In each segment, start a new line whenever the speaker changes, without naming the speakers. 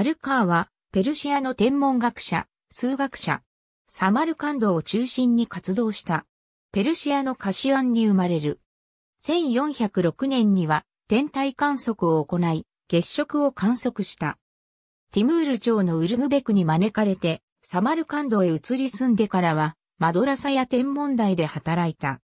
アルカーは、ペルシアの天文学者、数学者、サマルカンドを中心に活動した。ペルシアのカシアンに生まれる。1406年には天体観測を行い、月食を観測した。ティムール朝のウルグベクに招かれて、サマルカンドへ移り住んでからは、マドラサや天文台で働いた。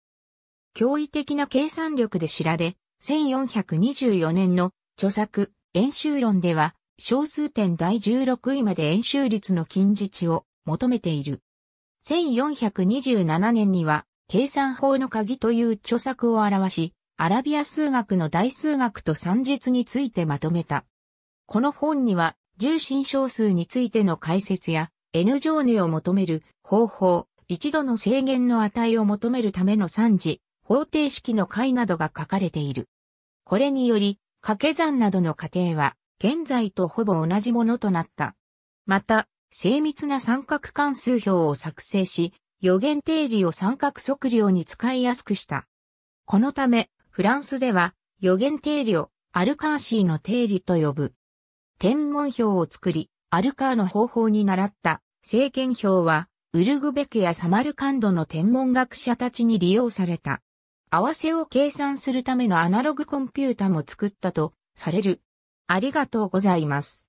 驚異的な計算力で知られ、1424年の著作、演習論では、小数点第16位まで円周率の近似値を求めている。1427年には、計算法の鍵という著作を表し、アラビア数学の大数学と算術についてまとめた。この本には、重心小数についての解説や、N 乗値を求める方法、一度の制限の値を求めるための算字、方程式の解などが書かれている。これにより、掛け算などの過程は、現在とほぼ同じものとなった。また、精密な三角関数表を作成し、予言定理を三角測量に使いやすくした。このため、フランスでは予言定理をアルカーシーの定理と呼ぶ。天文表を作り、アルカーの方法に習った政権表は、ウルグベクやサマルカンドの天文学者たちに利用された。合わせを計算するためのアナログコンピュータも作ったとされる。ありがとうございます。